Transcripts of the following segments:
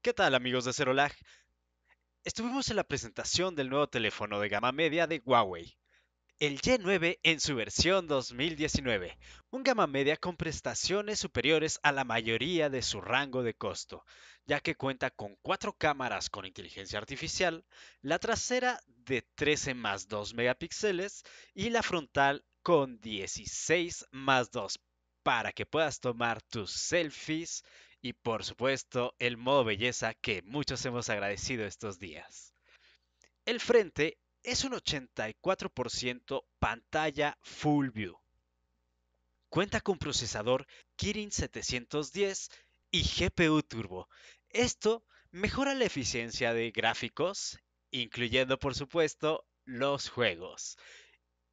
¿Qué tal amigos de Cerolag? Estuvimos en la presentación del nuevo teléfono de gama media de Huawei, el Y9 en su versión 2019, un gama media con prestaciones superiores a la mayoría de su rango de costo, ya que cuenta con cuatro cámaras con inteligencia artificial, la trasera de 13 más 2 megapíxeles y la frontal con 16 más 2 para que puedas tomar tus selfies y por supuesto el modo belleza que muchos hemos agradecido estos días. El frente es un 84% pantalla Full View. Cuenta con procesador Kirin 710 y GPU Turbo. Esto mejora la eficiencia de gráficos, incluyendo por supuesto los juegos.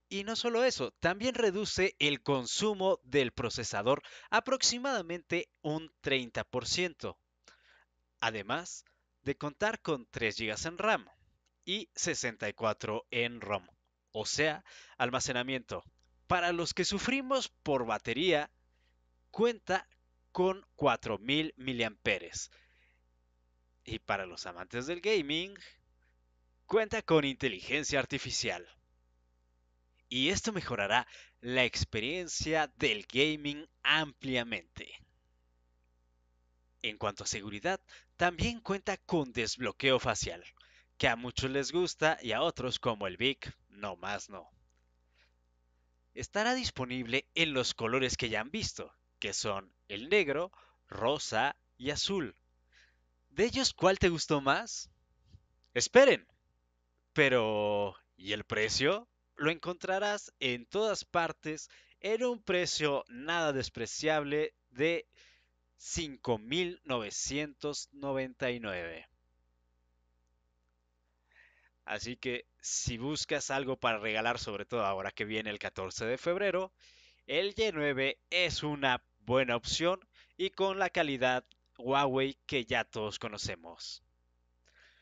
Y no solo eso, también reduce el consumo del procesador aproximadamente un 30%, además de contar con 3 GB en RAM y 64 en ROM, o sea, almacenamiento. Para los que sufrimos por batería, cuenta con 4000 mAh. Y para los amantes del gaming, cuenta con inteligencia artificial y esto mejorará la experiencia del gaming ampliamente. En cuanto a seguridad, también cuenta con desbloqueo facial, que a muchos les gusta y a otros como el Vic, no más no. Estará disponible en los colores que ya han visto, que son el negro, rosa y azul. ¿De ellos cuál te gustó más? Esperen. Pero... ¿Y el precio? Lo encontrarás en todas partes en un precio nada despreciable de 5.999. Así que si buscas algo para regalar, sobre todo ahora que viene el 14 de febrero, el Y9 es una buena opción y con la calidad Huawei que ya todos conocemos.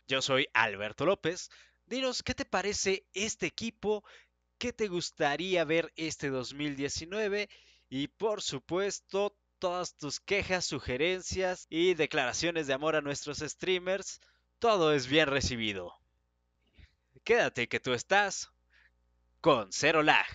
Yo soy Alberto López, Dinos, ¿qué te parece este equipo? ¿Qué te gustaría ver este 2019? Y por supuesto, todas tus quejas, sugerencias y declaraciones de amor a nuestros streamers, todo es bien recibido. Quédate que tú estás con cero lag.